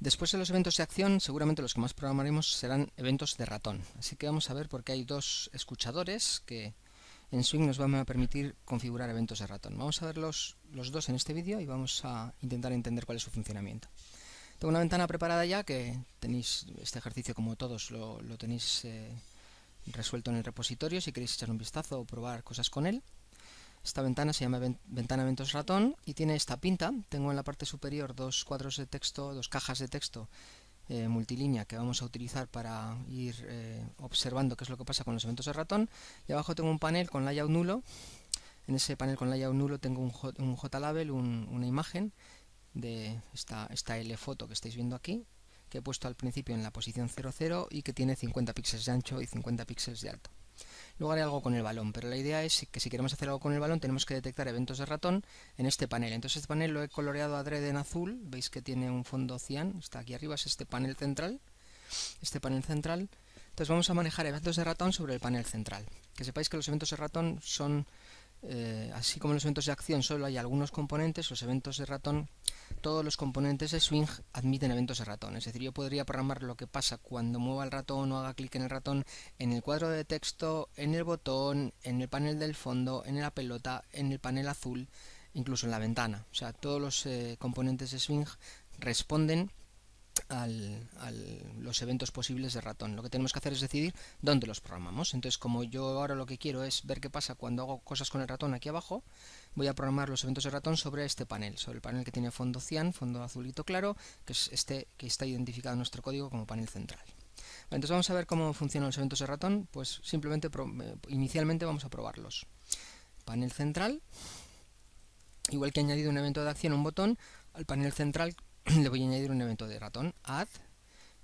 Después de los eventos de acción, seguramente los que más programaremos serán eventos de ratón. Así que vamos a ver por qué hay dos escuchadores que en Swing nos van a permitir configurar eventos de ratón. Vamos a ver los, dos en este vídeo y vamos a intentar entender cuál es su funcionamiento. Tengo una ventana preparada ya que tenéis este ejercicio como todos lo, tenéis eh, resuelto en el repositorio si queréis echar un vistazo o probar cosas con él. Esta ventana se llama ventana eventos ratón y tiene esta pinta. Tengo en la parte superior dos cuadros de texto, dos cajas de texto eh, multilínea que vamos a utilizar para ir eh, observando qué es lo que pasa con los eventos de ratón. Y abajo tengo un panel con layout nulo. En ese panel con layout nulo tengo un, J, JLabel, una imagen de esta, esta L foto que estáis viendo aquí que he puesto al principio en la posición 00 y que tiene 50 píxeles de ancho y 50 píxeles de alto. Luego haré algo con el balón, pero la idea es que si queremos hacer algo con el balón tenemos que detectar eventos de ratón en este panel. Entonces este panel lo he coloreado adrede en azul, veis que tiene un fondo cian, está aquí arriba, es este panel central, este panel central. Entonces vamos a manejar eventos de ratón sobre el panel central. Que sepáis que los eventos de ratón son eh, así como en los eventos de acción solo hay algunos componentes, los eventos de ratón, todos los componentes de swing admiten eventos de ratón. Es decir, yo podría programar lo que pasa cuando mueva el ratón o haga clic en el ratón en el cuadro de texto, en el botón, en el panel del fondo, en la pelota, en el panel azul, incluso en la ventana. O sea, todos los eh, componentes de swing responden al, los eventos posibles de ratón. Lo que tenemos que hacer es decidir dónde los programamos. Entonces, como yo ahora lo que quiero es ver qué pasa cuando hago cosas con el ratón aquí abajo, voy a programar los eventos de ratón sobre este panel, sobre el panel que tiene fondo cian, fondo azulito claro, que es este que está identificado en nuestro código como panel central. entonces vamos a ver cómo funcionan los eventos de ratón. Pues simplemente, eh, inicialmente vamos a probarlos. Panel central, igual que he añadido un evento de acción, un botón, al panel central le voy a añadir un evento de ratón, add,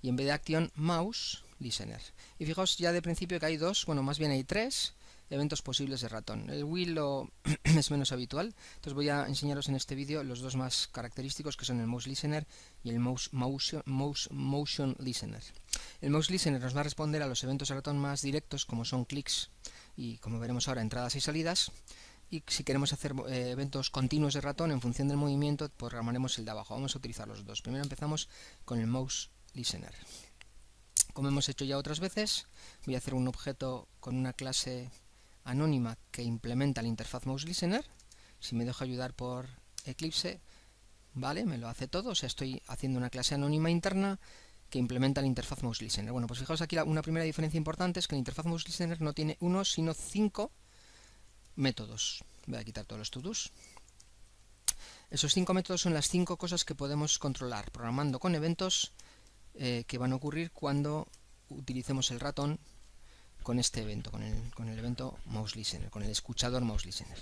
y en vez de acción mouse, listener. Y fijaos ya de principio que hay dos, bueno, más bien hay tres eventos posibles de ratón. El wheel es menos habitual, entonces voy a enseñaros en este vídeo los dos más característicos que son el mouse listener y el mouse, mouse motion listener. El mouse listener nos va a responder a los eventos de ratón más directos como son clics y como veremos ahora entradas y salidas y si queremos hacer eh, eventos continuos de ratón en función del movimiento programaremos el de abajo vamos a utilizar los dos primero empezamos con el mouse listener como hemos hecho ya otras veces voy a hacer un objeto con una clase anónima que implementa la interfaz mouse listener si me dejo ayudar por Eclipse vale me lo hace todo o sea estoy haciendo una clase anónima interna que implementa la interfaz mouse listener bueno pues fijaos aquí una primera diferencia importante es que la interfaz mouse listener no tiene uno sino cinco métodos. Voy a quitar todos los to Esos cinco métodos son las cinco cosas que podemos controlar programando con eventos eh, que van a ocurrir cuando utilicemos el ratón con este evento, con el, con el evento mouse listener, con el escuchador mouse listener.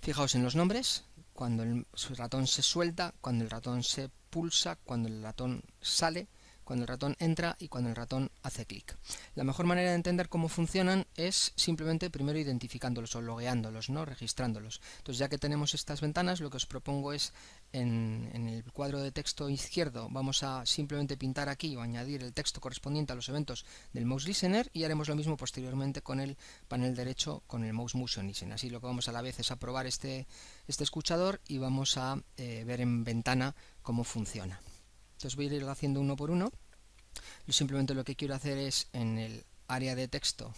Fijaos en los nombres, cuando el ratón se suelta, cuando el ratón se pulsa, cuando el ratón sale, cuando el ratón entra y cuando el ratón hace clic. La mejor manera de entender cómo funcionan es simplemente primero identificándolos o logueándolos, ¿no? registrándolos. Entonces ya que tenemos estas ventanas, lo que os propongo es en, el cuadro de texto izquierdo vamos a simplemente pintar aquí o añadir el texto correspondiente a los eventos del mouse listener y haremos lo mismo posteriormente con el panel derecho con el mouse motion listen Así lo que vamos a la vez es a probar este, este escuchador y vamos a eh, ver en ventana cómo funciona. Entonces voy a ir haciendo uno por uno. Yo simplemente lo que quiero hacer es en el área de texto.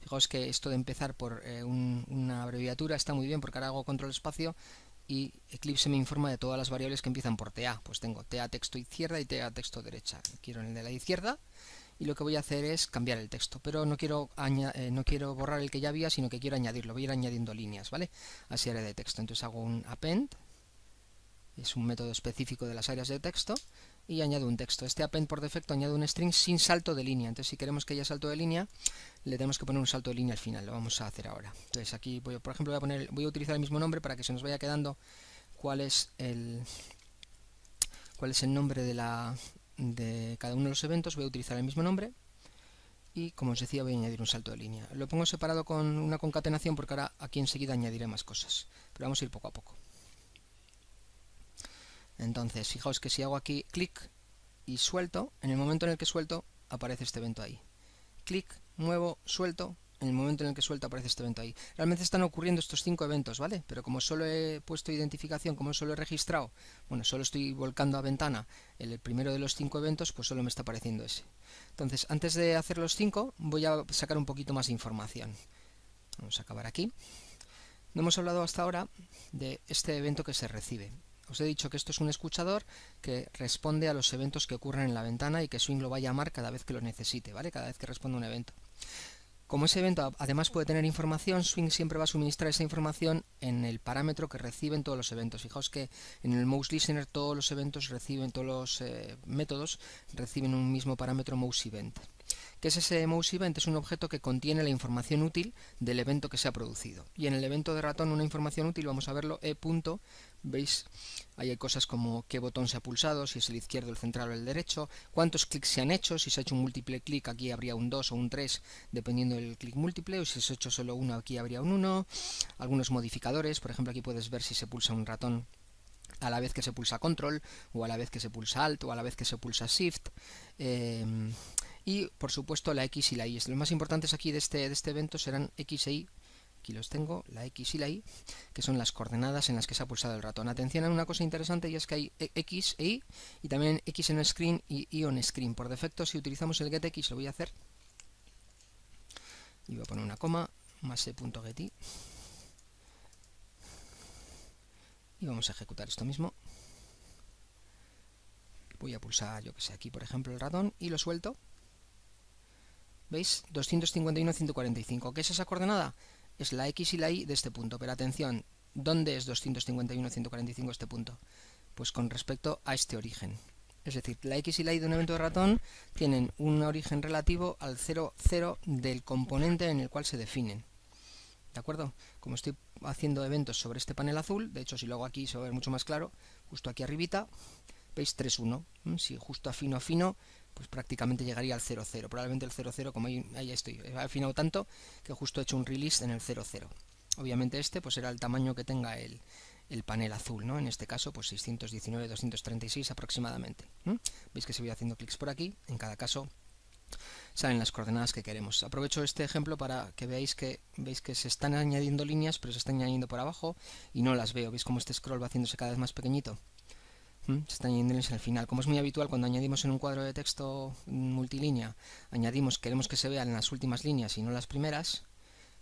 Fijaos que esto de empezar por eh, una abreviatura está muy bien porque ahora hago control espacio y Eclipse me informa de todas las variables que empiezan por TA. Pues tengo TA texto izquierda y TA texto derecha. Quiero en el de la izquierda y lo que voy a hacer es cambiar el texto, pero no quiero, eh, no quiero borrar el que ya había, sino que quiero añadirlo, voy a ir añadiendo líneas, ¿vale? Así área de texto, entonces hago un append, es un método específico de las áreas de texto, y añado un texto. Este append por defecto añade un string sin salto de línea. Entonces, si queremos que haya salto de línea, le tenemos que poner un salto de línea al final. Lo vamos a hacer ahora. Entonces, aquí, voy, por ejemplo, voy a, poner, voy a utilizar el mismo nombre para que se nos vaya quedando cuál es el, cuál es el nombre de, la, de cada uno de los eventos. Voy a utilizar el mismo nombre y como os decía voy a añadir un salto de línea. Lo pongo separado con una concatenación porque ahora aquí enseguida añadiré más cosas, pero vamos a ir poco a poco. Entonces, fijaos que si hago aquí clic y suelto, en el momento en el que suelto aparece este evento ahí. Clic, nuevo, suelto, en el momento en el que suelto aparece este evento ahí. Realmente están ocurriendo estos cinco eventos, ¿vale? Pero como solo he puesto identificación, como solo he registrado, bueno, solo estoy volcando a ventana el primero de los cinco eventos, pues solo me está apareciendo ese. Entonces, antes de hacer los cinco, voy a sacar un poquito más de información. Vamos a acabar aquí. No hemos hablado hasta ahora de este evento que se recibe. Os he dicho que esto es un escuchador que responde a los eventos que ocurren en la ventana y que Swing lo va a llamar cada vez que lo necesite, ¿vale? Cada vez que responde un evento. Como ese evento además puede tener información, Swing siempre va a suministrar esa información en el parámetro que reciben todos los eventos. Fijaos que en el mouse listener todos los eventos reciben, todos los eh, métodos reciben un mismo parámetro mouse event que es ese mouse event es un objeto que contiene la información útil del evento que se ha producido. Y en el evento de ratón una información útil, vamos a verlo, e. Punto, veis, ahí hay cosas como qué botón se ha pulsado, si es el izquierdo, el central o el derecho, cuántos clics se han hecho, si se ha hecho un múltiple clic aquí habría un 2 o un 3 dependiendo del clic múltiple, o si se ha hecho solo uno aquí habría un 1, algunos modificadores, por ejemplo aquí puedes ver si se pulsa un ratón a la vez que se pulsa control, o a la vez que se pulsa alt, o a la vez que se pulsa shift, em, y por supuesto la X y la Y. Los más importantes aquí de este, de este evento serán X e Y, aquí los tengo, la X y la Y, que son las coordenadas en las que se ha pulsado el ratón. Atención a una cosa interesante y es que hay e, X e Y y también X en screen y Y on screen. Por defecto si utilizamos el getX lo voy a hacer, y voy a poner una coma, más E.getI. y vamos a ejecutar esto mismo. Voy a pulsar, yo que sé, aquí por ejemplo el ratón y lo suelto. ¿Veis? 251, 145. ¿Qué es esa coordenada? Es la x y la y de este punto. Pero atención, ¿dónde es 251, 145 este punto? Pues con respecto a este origen. Es decir, la x y la y de un evento de ratón tienen un origen relativo al 0, 0 del componente en el cual se definen. ¿De acuerdo? Como estoy haciendo eventos sobre este panel azul, de hecho si luego aquí se va a ver mucho más claro, justo aquí arribita, veis 3, 1. Si justo afino, afino, pues prácticamente llegaría al 0,0. Probablemente el 0,0, como ahí, estoy, he afinado tanto que justo he hecho un release en el 0,0. Obviamente este pues será el tamaño que tenga el, el panel azul, ¿no? En este caso, pues 619, 236 aproximadamente. Veis que se voy haciendo clics por aquí, en cada caso salen las coordenadas que queremos. Aprovecho este ejemplo para que veáis que veis que se están añadiendo líneas, pero se están añadiendo por abajo y no las veo. ¿Veis cómo este scroll va haciéndose cada vez más pequeñito? Se están añadiendo al final. Como es muy habitual cuando añadimos en un cuadro de texto multilínea, añadimos, queremos que se vean las últimas líneas y no las primeras.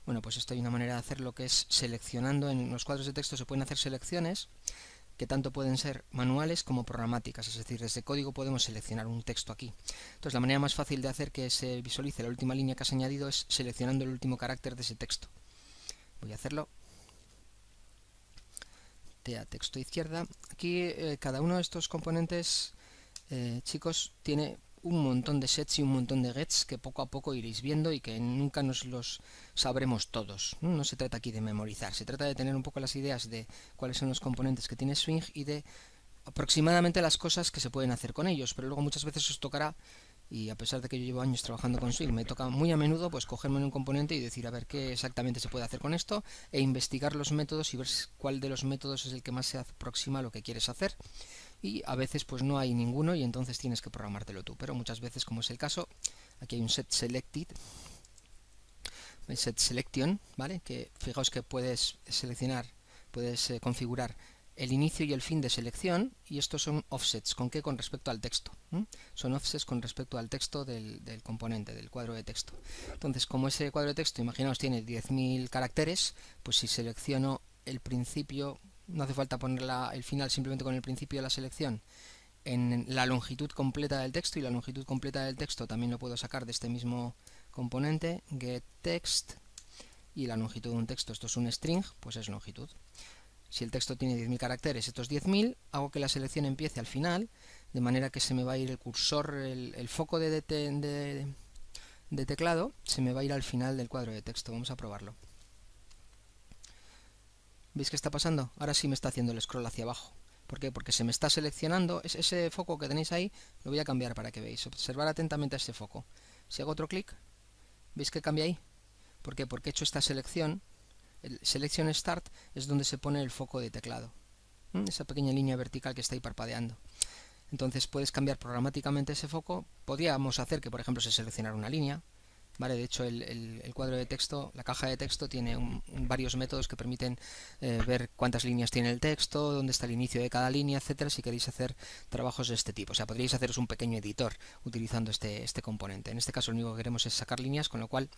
Bueno, pues esto hay una manera de hacerlo que es seleccionando. En los cuadros de texto se pueden hacer selecciones que tanto pueden ser manuales como programáticas, es decir, desde código podemos seleccionar un texto aquí. Entonces, la manera más fácil de hacer que se visualice la última línea que has añadido es seleccionando el último carácter de ese texto. Voy a hacerlo texto izquierda. Aquí eh, cada uno de estos componentes, eh, chicos, tiene un montón de sets y un montón de gets que poco a poco iréis viendo y que nunca nos los sabremos todos. No se trata aquí de memorizar, se trata de tener un poco las ideas de cuáles son los componentes que tiene Swing y de aproximadamente las cosas que se pueden hacer con ellos, pero luego muchas veces os tocará y a pesar de que yo llevo años trabajando con Switch, me toca muy a menudo pues cogerme un componente y decir a ver qué exactamente se puede hacer con esto e investigar los métodos y ver cuál de los métodos es el que más se aproxima a lo que quieres hacer y a veces pues no hay ninguno y entonces tienes que programártelo tú, pero muchas veces como es el caso, aquí hay un set selected el set selection, ¿vale? Que fijaos que puedes seleccionar, puedes eh, configurar el inicio y el fin de selección y estos son offsets, ¿con qué? Con respecto al texto. Son offsets con respecto al texto del, componente, del cuadro de texto. Entonces, como ese cuadro de texto, imaginaos, tiene 10.000 caracteres, pues si selecciono el principio, no hace falta poner el final simplemente con el principio de la selección, en la longitud completa del texto y la longitud completa del texto también lo puedo sacar de este mismo componente, getText, y la longitud de un texto, esto es un string, pues es longitud. Si el texto tiene 10.000 caracteres, estos 10.000, hago que la selección empiece al final, de manera que se me va a ir el cursor, el, foco de, teclado, se me va a ir al final del cuadro de texto. Vamos a probarlo. ¿Veis qué está pasando? Ahora sí me está haciendo el scroll hacia abajo. ¿Por qué? Porque se me está seleccionando, ese foco que tenéis ahí lo voy a cambiar para que veáis. Observar atentamente a ese foco. Si hago otro clic, ¿veis que cambia ahí? ¿Por qué? Porque he hecho esta selección el Start es donde se pone el foco de teclado, esa pequeña línea vertical que está ahí parpadeando. Entonces puedes cambiar programáticamente ese foco. Podríamos hacer que, por ejemplo, se seleccionara una línea. Vale, de hecho, el, cuadro de texto, la caja de texto, tiene varios métodos que permiten eh, ver cuántas líneas tiene el texto, dónde está el inicio de cada línea, etcétera, si queréis hacer trabajos de este tipo. O sea, podríais haceros un pequeño editor utilizando este, este componente. En este caso, lo único que queremos es sacar líneas, con lo cual,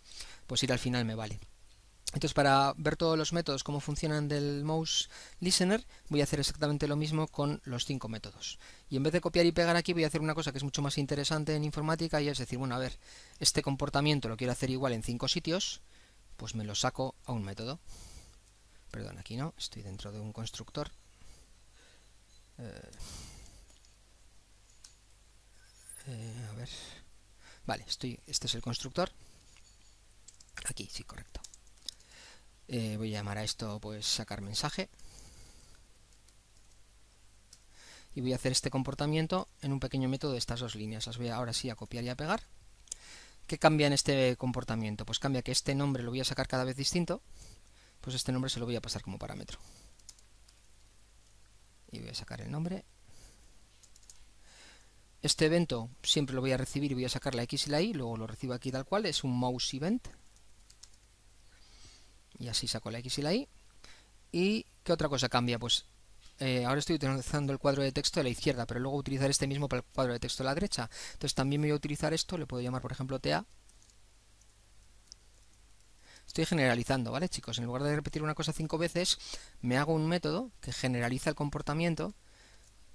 pues ir al final me vale. Entonces para ver todos los métodos, cómo funcionan del mouse listener, voy a hacer exactamente lo mismo con los cinco métodos. Y en vez de copiar y pegar aquí voy a hacer una cosa que es mucho más interesante en informática y es decir, bueno, a ver, este comportamiento lo quiero hacer igual en cinco sitios, pues me lo saco a un método. Perdón, aquí no, estoy dentro de un constructor. Eh, eh, a ver. Vale, estoy, este es el constructor. Aquí, sí, correcto. Eh, voy a llamar a esto pues sacar mensaje. Y voy a hacer este comportamiento en un pequeño método de estas dos líneas. Las voy ahora sí a copiar y a pegar. ¿Qué cambia en este comportamiento? Pues cambia que este nombre lo voy a sacar cada vez distinto. Pues este nombre se lo voy a pasar como parámetro. Y voy a sacar el nombre. Este evento siempre lo voy a recibir y voy a sacar la X y la Y, luego lo recibo aquí tal cual, es un mouse event y así saco la X y la Y. ¿Y qué otra cosa cambia? Pues eh, ahora estoy utilizando el cuadro de texto de la izquierda, pero luego utilizar este mismo para el cuadro de texto de la derecha. Entonces también me voy a utilizar esto, le puedo llamar por ejemplo TA. Estoy generalizando, ¿vale chicos? En lugar de repetir una cosa cinco veces, me hago un método que generaliza el comportamiento,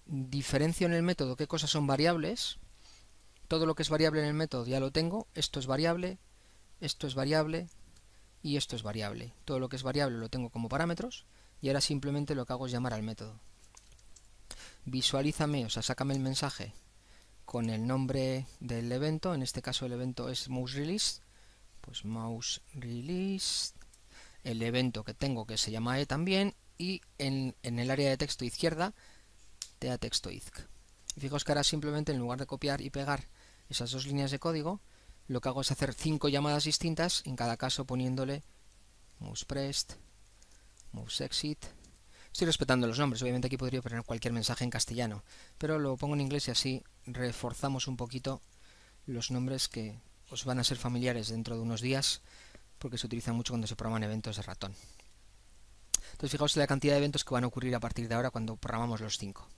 diferencio en el método qué cosas son variables, todo lo que es variable en el método ya lo tengo, esto es variable, esto es variable, y esto es variable. Todo lo que es variable lo tengo como parámetros y ahora simplemente lo que hago es llamar al método. Visualízame, o sea, sácame el mensaje con el nombre del evento, en este caso el evento es mouse release, pues mouse release, el evento que tengo que se llama e también y en, el área de texto izquierda te da texto izc. fijos que ahora simplemente en lugar de copiar y pegar esas dos líneas de código, lo que hago es hacer cinco llamadas distintas, en cada caso poniéndole MovesPrest, exit. Estoy respetando los nombres, obviamente aquí podría poner cualquier mensaje en castellano, pero lo pongo en inglés y así reforzamos un poquito los nombres que os van a ser familiares dentro de unos días, porque se utilizan mucho cuando se programan eventos de ratón. Entonces fijaos en la cantidad de eventos que van a ocurrir a partir de ahora cuando programamos los cinco.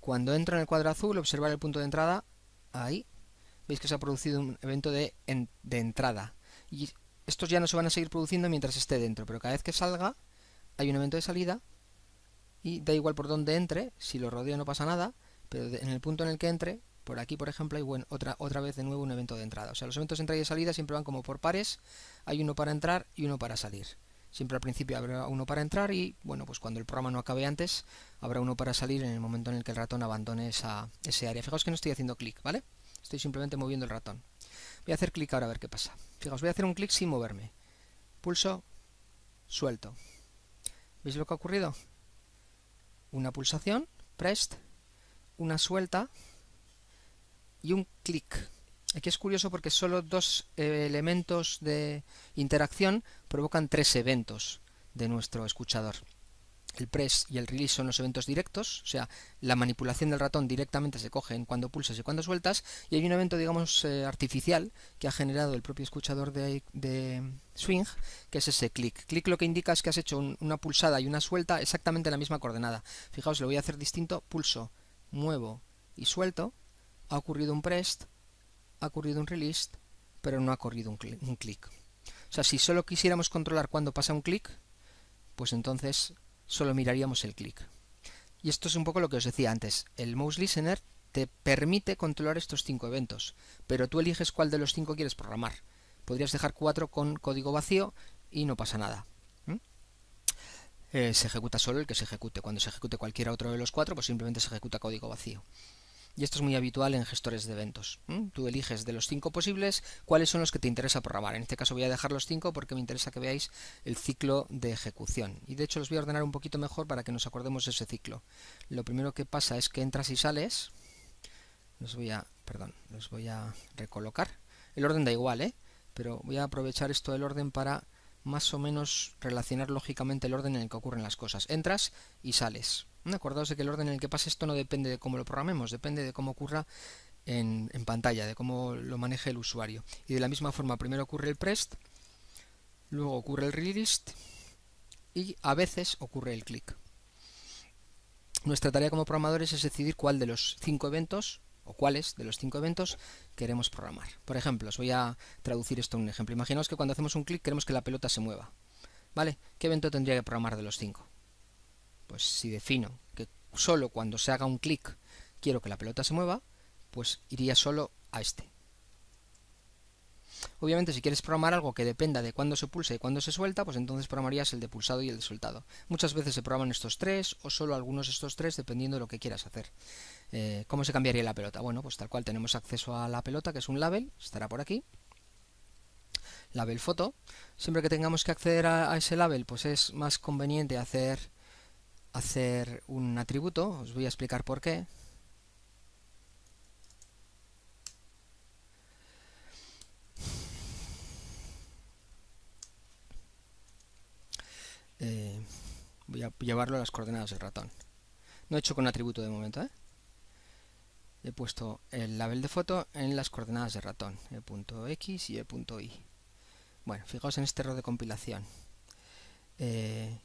Cuando entro en el cuadro azul, observar el punto de entrada, ahí, veis que se ha producido un evento de, entrada. Y estos ya no se van a seguir produciendo mientras esté dentro, pero cada vez que salga hay un evento de salida y da igual por dónde entre, si lo rodeo no pasa nada, pero en el punto en el que entre, por aquí por ejemplo hay otra, otra vez de nuevo un evento de entrada. O sea, los eventos de entrada y salida siempre van como por pares, hay uno para entrar y uno para salir. Siempre al principio habrá uno para entrar y, bueno, pues cuando el programa no acabe antes, habrá uno para salir en el momento en el que el ratón abandone esa, ese área. Fijaos que no estoy haciendo clic, ¿vale? Estoy simplemente moviendo el ratón. Voy a hacer clic ahora a ver qué pasa. Fijaos, voy a hacer un clic sin moverme. Pulso, suelto. ¿Veis lo que ha ocurrido? Una pulsación, pressed, una suelta y un clic. Aquí es curioso porque solo dos eh, elementos de interacción provocan tres eventos de nuestro escuchador. El press y el release son los eventos directos, o sea, la manipulación del ratón directamente se coge en cuando pulsas y cuando sueltas, y hay un evento, digamos, eh, artificial que ha generado el propio escuchador de, swing, que es ese clic. Clic lo que indica es que has hecho una pulsada y una suelta exactamente en la misma coordenada. Fijaos, lo voy a hacer distinto, pulso, muevo y suelto, ha ocurrido un press, ha ocurrido un release, pero no ha ocurrido un clic. O sea, si solo quisiéramos controlar cuando pasa un clic, pues entonces solo miraríamos el clic. Y esto es un poco lo que os decía antes. El Mouse Listener te permite controlar estos cinco eventos, pero tú eliges cuál de los cinco quieres programar. Podrías dejar cuatro con código vacío y no pasa nada. ¿Mm? Eh, se ejecuta solo el que se ejecute. Cuando se ejecute cualquiera otro de los cuatro, pues simplemente se ejecuta código vacío. Y esto es muy habitual en gestores de eventos. Tú eliges de los cinco posibles cuáles son los que te interesa programar. En este caso voy a dejar los cinco porque me interesa que veáis el ciclo de ejecución. Y de hecho los voy a ordenar un poquito mejor para que nos acordemos de ese ciclo. Lo primero que pasa es que entras y sales. Los voy a, perdón, los voy a recolocar. El orden da igual, ¿eh? Pero voy a aprovechar esto del orden para más o menos relacionar lógicamente el orden en el que ocurren las cosas. Entras y sales. Acordaos de que el orden en el que pase esto no depende de cómo lo programemos, depende de cómo ocurra en, pantalla, de cómo lo maneje el usuario. Y de la misma forma, primero ocurre el PREST, luego ocurre el RELIST y a veces ocurre el click. Nuestra tarea como programadores es decidir cuál de los cinco eventos o cuáles de los cinco eventos queremos programar. Por ejemplo, os voy a traducir esto en un ejemplo. Imaginaos que cuando hacemos un clic queremos que la pelota se mueva. ¿Vale? ¿Qué evento tendría que programar de los cinco? Pues si defino que solo cuando se haga un clic quiero que la pelota se mueva, pues iría solo a este. Obviamente si quieres programar algo que dependa de cuándo se pulse y cuándo se suelta, pues entonces programarías el de pulsado y el de soltado. Muchas veces se programan estos tres o solo algunos de estos tres dependiendo de lo que quieras hacer. Eh, ¿Cómo se cambiaría la pelota? Bueno, pues tal cual tenemos acceso a la pelota que es un label, estará por aquí. Label foto. Siempre que tengamos que acceder a ese label, pues es más conveniente hacer hacer un atributo, os voy a explicar por qué. Eh, voy a llevarlo a las coordenadas del ratón. No he hecho con atributo de momento, ¿eh? He puesto el label de foto en las coordenadas de ratón, el punto x y el punto y Bueno, fijaos en este error de compilación. Eh,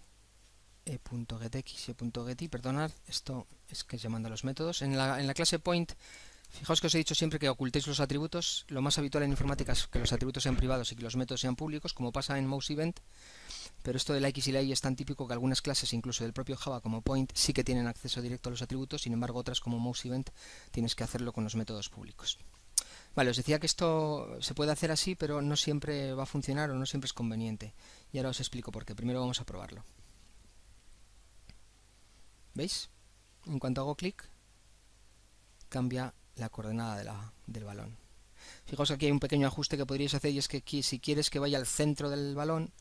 e.getx y e perdonad, esto es que se manda los métodos. En la, en la clase point, fijaos que os he dicho siempre que ocultéis los atributos. Lo más habitual en informática es que los atributos sean privados y que los métodos sean públicos, como pasa en MouseEvent. Pero esto de la X y la Y es tan típico que algunas clases, incluso del propio Java como point, sí que tienen acceso directo a los atributos, sin embargo otras como MouseEvent tienes que hacerlo con los métodos públicos. Vale, os decía que esto se puede hacer así, pero no siempre va a funcionar o no siempre es conveniente. Y ahora os explico por qué. Primero vamos a probarlo. ¿Veis? En cuanto hago clic, cambia la coordenada de la, del balón. Fijaos aquí hay un pequeño ajuste que podríais hacer y es que aquí, si quieres que vaya al centro del balón,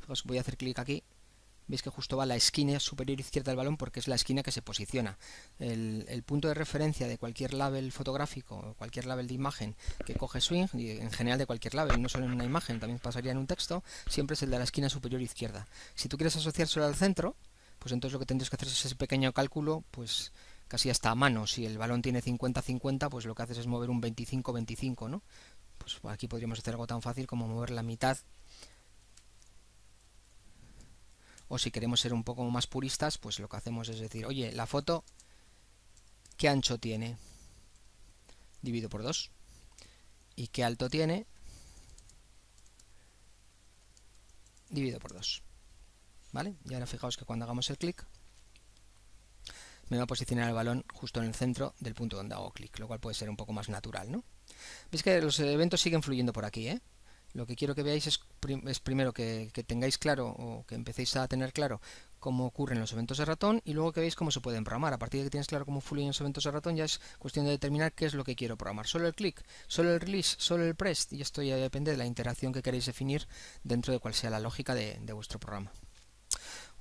fijaos, voy a hacer clic aquí, veis que justo va la esquina superior izquierda del balón porque es la esquina que se posiciona. El, el, punto de referencia de cualquier label fotográfico o cualquier label de imagen que coge swing, y en general de cualquier label, no solo en una imagen, también pasaría en un texto, siempre es el de la esquina superior izquierda. Si tú quieres asociárselo al centro, pues entonces lo que tendrías que hacer es ese pequeño cálculo, pues casi hasta a mano. Si el balón tiene 50-50, pues lo que haces es mover un 25-25, ¿no? Pues aquí podríamos hacer algo tan fácil como mover la mitad. O si queremos ser un poco más puristas, pues lo que hacemos es decir, oye, la foto, ¿qué ancho tiene? Divido por 2. ¿Y qué alto tiene? Divido por 2. Y ahora fijaos que cuando hagamos el clic me va a posicionar el balón justo en el centro del punto donde hago clic, lo cual puede ser un poco más natural, ¿no? Veis que los eventos siguen fluyendo por aquí, ¿eh? Lo que quiero que veáis es, primero que, tengáis claro o que empecéis a tener claro cómo ocurren los eventos de ratón y luego que veáis cómo se pueden programar. A partir de que tienes claro cómo fluyen los eventos de ratón ya es cuestión de determinar qué es lo que quiero programar. Solo el clic, solo el release, solo el press y esto ya depende de la interacción que queréis definir dentro de cuál sea la lógica de vuestro programa.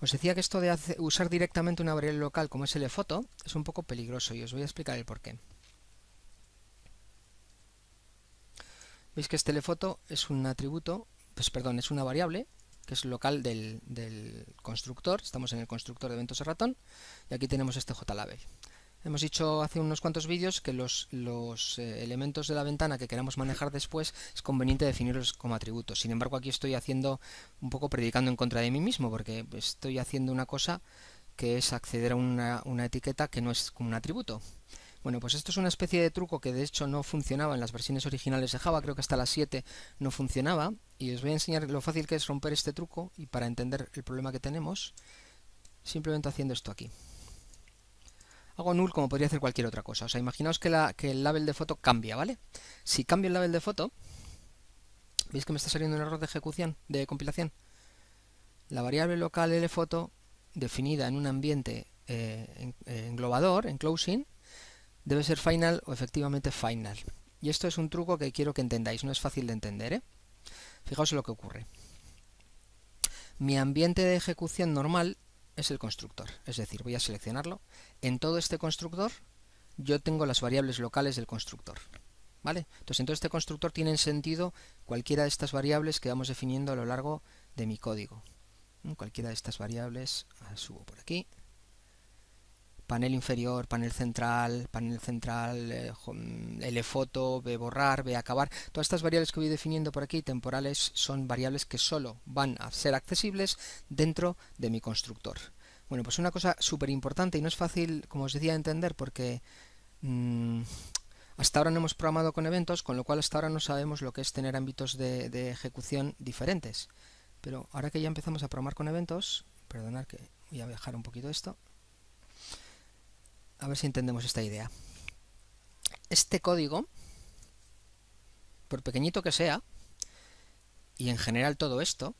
Os decía que esto de usar directamente una variable local como es el foto es un poco peligroso y os voy a explicar el porqué. Veis que este telefoto es un atributo, pues perdón, es una variable que es local del, del constructor, estamos en el constructor de eventos de ratón y aquí tenemos este JLabel. Hemos dicho hace unos cuantos vídeos que los, eh, elementos de la ventana que queramos manejar después es conveniente definirlos como atributos. Sin embargo, aquí estoy haciendo un poco predicando en contra de mí mismo, porque estoy haciendo una cosa que es acceder a una, etiqueta que no es como un atributo. Bueno, pues esto es una especie de truco que de hecho no funcionaba en las versiones originales de Java, creo que hasta las 7 no funcionaba, y os voy a enseñar lo fácil que es romper este truco y para entender el problema que tenemos, simplemente haciendo esto aquí hago null como podría hacer cualquier otra cosa. O sea, imaginaos que, el label de foto cambia, ¿vale? Si cambio el label de foto, ¿veis que me está saliendo un error de ejecución, de compilación? La variable local lfoto, definida en un ambiente eh, eh, englobador, en closing, debe ser final o efectivamente final. Y esto es un truco que quiero que entendáis, no es fácil de entender, ¿eh? Fijaos en lo que ocurre. Mi ambiente de ejecución normal es el constructor. Es decir, voy a seleccionarlo. En todo este constructor yo tengo las variables locales del constructor. ¿Vale? Entonces en todo este constructor tienen sentido cualquiera de estas variables que vamos definiendo a lo largo de mi código. ¿Mm? Cualquiera de estas variables, subo por aquí, panel inferior, panel central, panel central, eh, mm, foto, B borrar, B acabar. Todas estas variables que voy definiendo por aquí, temporales, son variables que solo van a ser accesibles dentro de mi constructor. Bueno, pues una cosa súper importante y no es fácil, como os decía, entender porque mm, hasta ahora no hemos programado con eventos, con lo cual hasta ahora no sabemos lo que es tener ámbitos de, de ejecución diferentes. Pero ahora que ya empezamos a programar con eventos, perdonad que voy a dejar un poquito esto, a ver si entendemos esta idea. Este código, por pequeñito que sea, y en general todo esto,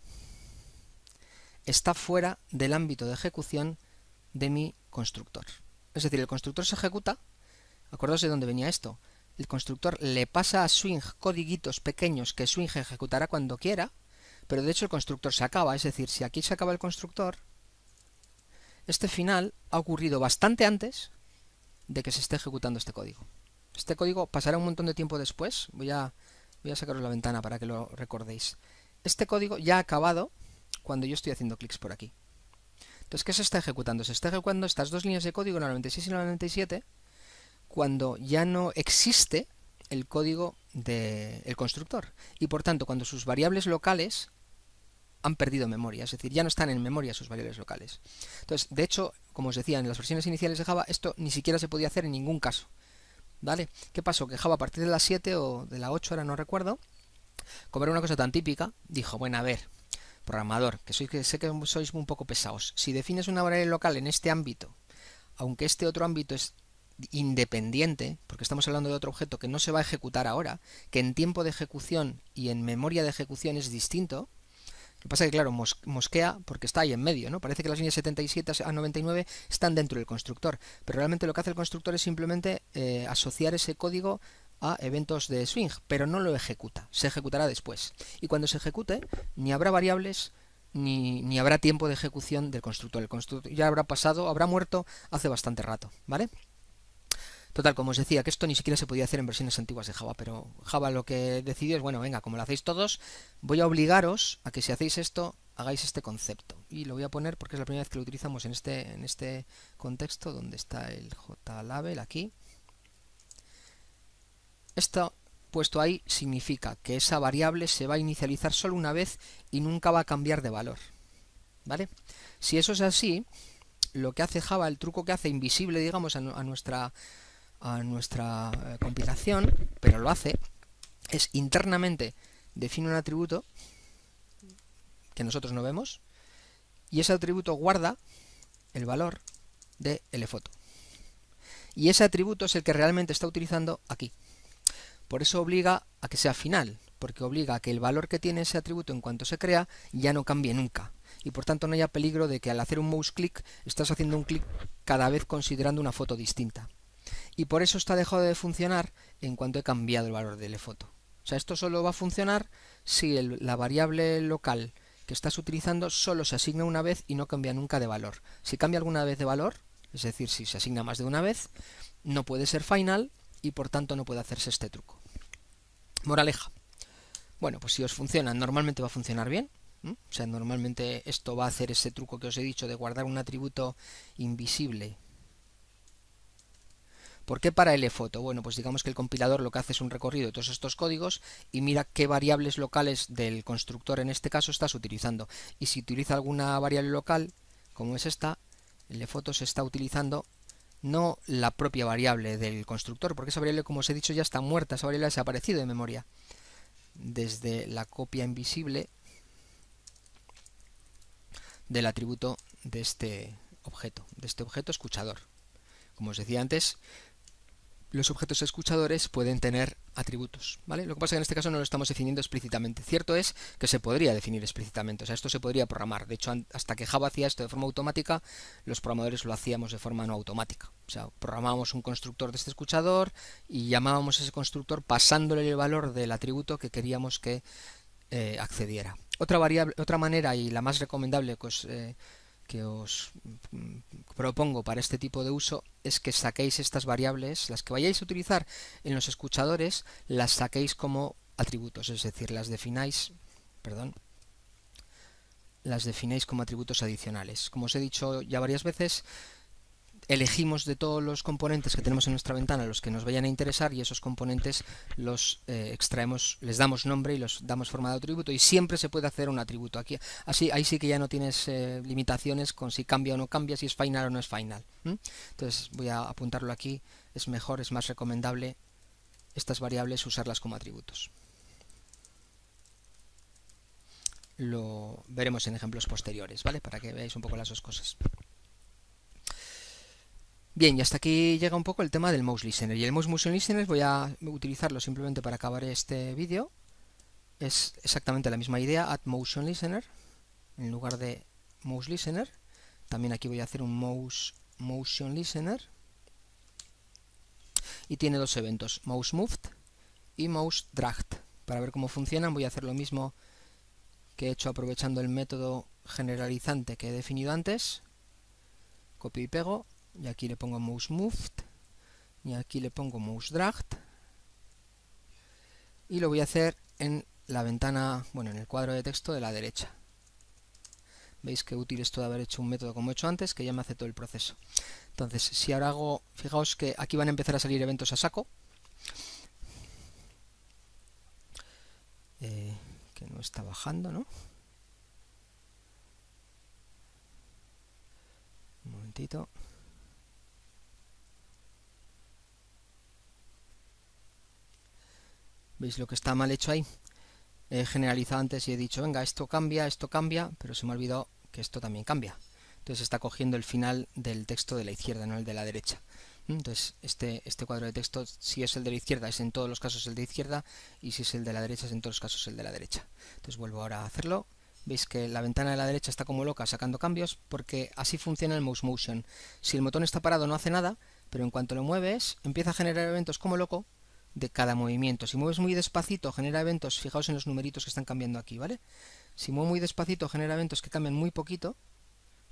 está fuera del ámbito de ejecución de mi constructor. Es decir, el constructor se ejecuta, acordaos de dónde venía esto, el constructor le pasa a Swing codiguitos pequeños que Swing ejecutará cuando quiera, pero de hecho el constructor se acaba, es decir, si aquí se acaba el constructor, este final ha ocurrido bastante antes de que se esté ejecutando este código. Este código pasará un montón de tiempo después. Voy a, voy a sacaros la ventana para que lo recordéis. Este código ya ha acabado cuando yo estoy haciendo clics por aquí. Entonces, ¿qué se está ejecutando? Se está ejecutando estas dos líneas de código, la 96 y la 97, cuando ya no existe el código del constructor. Y por tanto, cuando sus variables locales han perdido memoria, es decir, ya no están en memoria sus valores locales. Entonces, de hecho, como os decía, en las versiones iniciales de Java esto ni siquiera se podía hacer en ningún caso. ¿Vale? ¿Qué pasó? Que Java a partir de la 7 o de la 8, ahora no recuerdo, como una cosa tan típica, dijo, bueno, a ver, programador, que, que sé que sois un poco pesados, si defines una variable local en este ámbito, aunque este otro ámbito es independiente, porque estamos hablando de otro objeto que no se va a ejecutar ahora, que en tiempo de ejecución y en memoria de ejecución es distinto, lo que pasa es que, claro, mosquea porque está ahí en medio, ¿no? Parece que las líneas 77 a 99 están dentro del constructor, pero realmente lo que hace el constructor es simplemente eh, asociar ese código a eventos de swing, pero no lo ejecuta, se ejecutará después. Y cuando se ejecute, ni habrá variables, ni, ni habrá tiempo de ejecución del constructor. El constructor ya habrá pasado, habrá muerto hace bastante rato, ¿vale? Total, como os decía, que esto ni siquiera se podía hacer en versiones antiguas de Java, pero Java lo que decidió es, bueno, venga, como lo hacéis todos, voy a obligaros a que si hacéis esto, hagáis este concepto. Y lo voy a poner porque es la primera vez que lo utilizamos en este, en este contexto, donde está el JLabel aquí. Esto puesto ahí significa que esa variable se va a inicializar solo una vez y nunca va a cambiar de valor. ¿Vale? Si eso es así, lo que hace Java, el truco que hace invisible, digamos, a nuestra a nuestra eh, compilación, pero lo hace, es internamente define un atributo que nosotros no vemos y ese atributo guarda el valor de lfoto. Y ese atributo es el que realmente está utilizando aquí. Por eso obliga a que sea final, porque obliga a que el valor que tiene ese atributo en cuanto se crea ya no cambie nunca. Y por tanto no haya peligro de que al hacer un mouse click estás haciendo un clic cada vez considerando una foto distinta y por eso está dejado de funcionar en cuanto he cambiado el valor de foto. O sea, esto solo va a funcionar si la variable local que estás utilizando solo se asigna una vez y no cambia nunca de valor. Si cambia alguna vez de valor, es decir, si se asigna más de una vez, no puede ser final y por tanto no puede hacerse este truco. Moraleja. Bueno, pues si os funciona, normalmente va a funcionar bien. O sea, normalmente esto va a hacer ese truco que os he dicho de guardar un atributo invisible ¿Por qué para LFoto? Bueno, pues digamos que el compilador lo que hace es un recorrido de todos estos códigos y mira qué variables locales del constructor en este caso estás utilizando. Y si utiliza alguna variable local, como es esta, foto se está utilizando no la propia variable del constructor, porque esa variable, como os he dicho, ya está muerta, esa variable ha desaparecido de memoria. Desde la copia invisible del atributo de este objeto, de este objeto escuchador. Como os decía antes, los objetos escuchadores pueden tener atributos, ¿vale? Lo que pasa es que en este caso no lo estamos definiendo explícitamente. Cierto es que se podría definir explícitamente, o sea, esto se podría programar. De hecho, hasta que Java hacía esto de forma automática, los programadores lo hacíamos de forma no automática. O sea, programábamos un constructor de este escuchador y llamábamos a ese constructor pasándole el valor del atributo que queríamos que eh, accediera. Otra, variable, otra manera y la más recomendable pues, eh, que os mm, propongo para este tipo de uso es que saquéis estas variables, las que vayáis a utilizar en los escuchadores, las saquéis como atributos, es decir, las defináis, perdón, las definéis como atributos adicionales. Como os he dicho ya varias veces, elegimos de todos los componentes que tenemos en nuestra ventana los que nos vayan a interesar y esos componentes los eh, extraemos, les damos nombre y los damos forma de atributo y siempre se puede hacer un atributo aquí. Así, ahí sí que ya no tienes eh, limitaciones con si cambia o no cambia, si es final o no es final. Entonces voy a apuntarlo aquí, es mejor, es más recomendable estas variables usarlas como atributos. Lo veremos en ejemplos posteriores, ¿vale? Para que veáis un poco las dos cosas. Bien, y hasta aquí llega un poco el tema del mouse listener. Y el mouse motion listener voy a utilizarlo simplemente para acabar este vídeo. Es exactamente la misma idea, add motion listener en lugar de mouse listener. También aquí voy a hacer un mouse motion listener. Y tiene dos eventos, mouse moved y mouse dragged. Para ver cómo funcionan voy a hacer lo mismo que he hecho aprovechando el método generalizante que he definido antes. Copio y pego y aquí le pongo mouse moved y aquí le pongo mouse Draft. y lo voy a hacer en la ventana, bueno, en el cuadro de texto de la derecha. Veis qué útil esto de haber hecho un método como he hecho antes, que ya me hace todo el proceso. Entonces, si ahora hago, fijaos que aquí van a empezar a salir eventos a saco. Eh, que no está bajando, ¿no? Un momentito. ¿Veis lo que está mal hecho ahí? He generalizado antes y he dicho, venga, esto cambia, esto cambia, pero se me ha olvidado que esto también cambia. Entonces está cogiendo el final del texto de la izquierda, no el de la derecha. ¿Mm? Entonces este, este cuadro de texto, si es el de la izquierda, es en todos los casos el de izquierda, y si es el de la derecha, es en todos los casos el de la derecha. Entonces vuelvo ahora a hacerlo. Veis que la ventana de la derecha está como loca sacando cambios, porque así funciona el mouse motion. Si el botón está parado no hace nada, pero en cuanto lo mueves, empieza a generar eventos como loco, de cada movimiento. Si mueves muy despacito, genera eventos, fijaos en los numeritos que están cambiando aquí, ¿vale? Si mueves muy despacito, genera eventos que cambian muy poquito,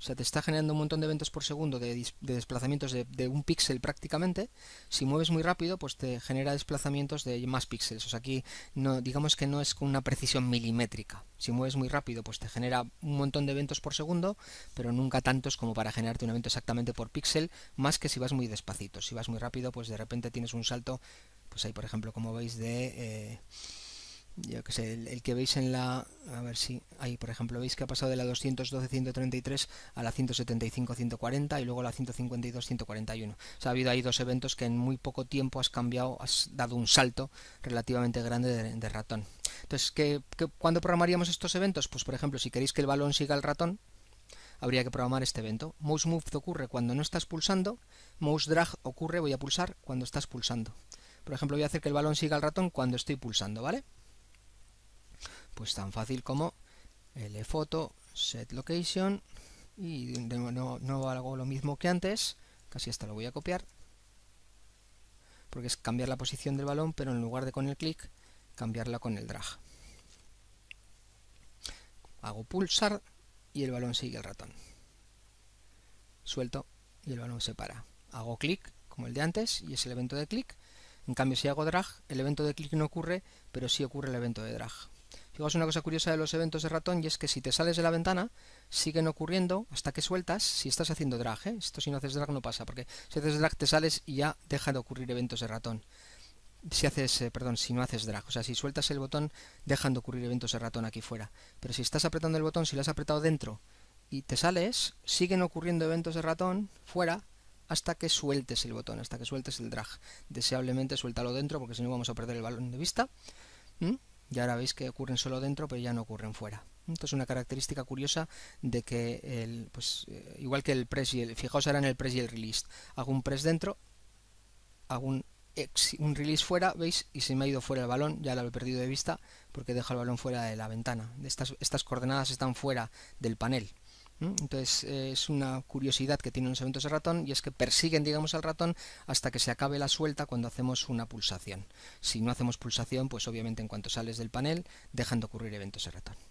o sea, te está generando un montón de eventos por segundo de, desplazamientos de, un píxel prácticamente. Si mueves muy rápido, pues te genera desplazamientos de más píxeles. O sea, aquí no, digamos que no es con una precisión milimétrica. Si mueves muy rápido, pues te genera un montón de eventos por segundo, pero nunca tantos como para generarte un evento exactamente por píxel, más que si vas muy despacito. Si vas muy rápido, pues de repente tienes un salto pues ahí por ejemplo como veis de eh, yo que sé, el, que veis en la a ver si, ahí por ejemplo veis que ha pasado de la 212-133 a la 175-140 y luego a la 152-141 o sea, ha habido ahí dos eventos que en muy poco tiempo has cambiado, has dado un salto relativamente grande de, ratón entonces, qué, cuándo programaríamos estos eventos? pues por ejemplo, si queréis que el balón siga al ratón habría que programar este evento. Mouse Move ocurre cuando no estás pulsando, Mouse Drag ocurre, voy a pulsar, cuando estás pulsando. Por ejemplo, voy a hacer que el balón siga al ratón cuando estoy pulsando, ¿vale? Pues tan fácil como foto set location, y no hago lo mismo que antes, casi hasta lo voy a copiar, porque es cambiar la posición del balón, pero en lugar de con el clic, cambiarla con el drag. Hago pulsar y el balón sigue al ratón. Suelto y el balón se para. Hago clic, como el de antes, y es el evento de clic, en cambio, si hago drag, el evento de clic no ocurre, pero sí ocurre el evento de drag. Fijaos una cosa curiosa de los eventos de ratón y es que si te sales de la ventana, siguen ocurriendo hasta que sueltas si estás haciendo drag. ¿eh? Esto si no haces drag no pasa, porque si haces drag te sales y ya deja de ocurrir eventos de ratón. Si haces, eh, perdón, si no haces drag, o sea, si sueltas el botón, dejan de ocurrir eventos de ratón aquí fuera. Pero si estás apretando el botón, si lo has apretado dentro y te sales, siguen ocurriendo eventos de ratón fuera, hasta que sueltes el botón, hasta que sueltes el drag. Deseablemente suéltalo dentro porque si no vamos a perder el balón de vista. Y ahora veis que ocurren solo dentro, pero ya no ocurren fuera. Entonces una característica curiosa de que, el, pues, eh, igual que el press y el, fijaos ahora en el press y el release, hago un press dentro, hago un, ex, un release fuera, veis, y se me ha ido fuera el balón, ya lo he perdido de vista porque deja el balón fuera de la ventana. Estas, estas coordenadas están fuera del panel. Entonces eh, es una curiosidad que tienen los eventos de ratón y es que persiguen, digamos, al ratón hasta que se acabe la suelta cuando hacemos una pulsación. Si no hacemos pulsación, pues obviamente en cuanto sales del panel dejan de ocurrir eventos de ratón.